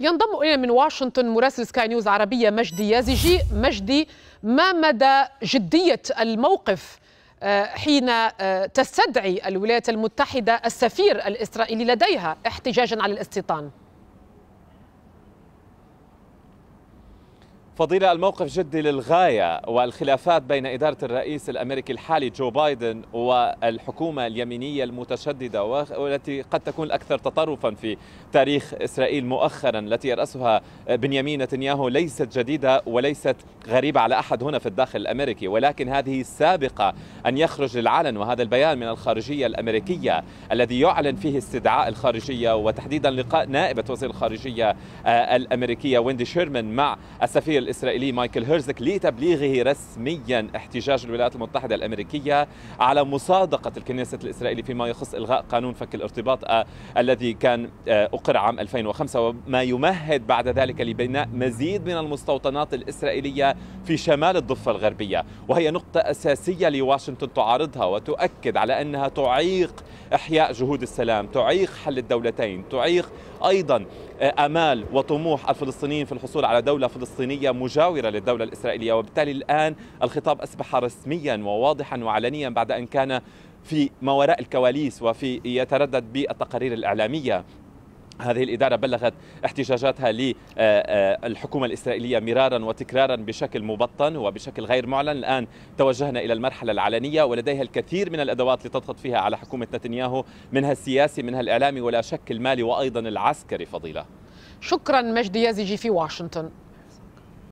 ينضم إلينا من واشنطن مراسل سكاي نيوز عربية مجدي يازجي مجدي ما مدى جدية الموقف آه، حين آه، تستدعي الولايات المتحدة السفير الإسرائيلي لديها احتجاجا على الاستيطان؟ فضيلة الموقف جدي للغاية والخلافات بين إدارة الرئيس الأمريكي الحالي جو بايدن والحكومة اليمينية المتشددة والتي قد تكون الأكثر تطرفا في تاريخ إسرائيل مؤخرا التي يرأسها بنيامين نتنياهو ليست جديدة وليست غريبة على أحد هنا في الداخل الأمريكي ولكن هذه السابقة أن يخرج للعلن وهذا البيان من الخارجية الأمريكية الذي يعلن فيه استدعاء الخارجية وتحديدا لقاء نائبة وزير الخارجية الأمريكية ويندي شيرمان مع السفير الإسرائيلي مايكل هيرزك لتبليغه رسميا احتجاج الولايات المتحدة الأمريكية على مصادقة الكنيسة الإسرائيلي فيما يخص إلغاء قانون فك الارتباط آه، الذي كان آه، أقر عام 2005 وما يمهد بعد ذلك لبناء مزيد من المستوطنات الإسرائيلية في شمال الضفة الغربية وهي نقطة أساسية لواشنطن تعارضها وتؤكد على أنها تعيق إحياء جهود السلام تعيق حل الدولتين تعيق أيضا آه، آمال وطموح الفلسطينيين في الحصول على دولة فلسطينية مجاورة للدولة الإسرائيلية وبالتالي الآن الخطاب أصبح رسميا وواضحا وعلنيا بعد أن كان في ما وراء الكواليس وفي يتردد بالتقارير الإعلامية هذه الإدارة بلغت احتجاجاتها للحكومة آه، آه، الإسرائيلية مرارا وتكرارا بشكل مبطن وبشكل غير معلن الآن توجهنا إلى المرحلة العلنية ولديها الكثير من الأدوات لتضغط فيها على حكومة نتنياهو منها السياسي منها الإعلامي ولا شك المالي وأيضا العسكري فضيلة شكرا مجدي يازجي في واشنطن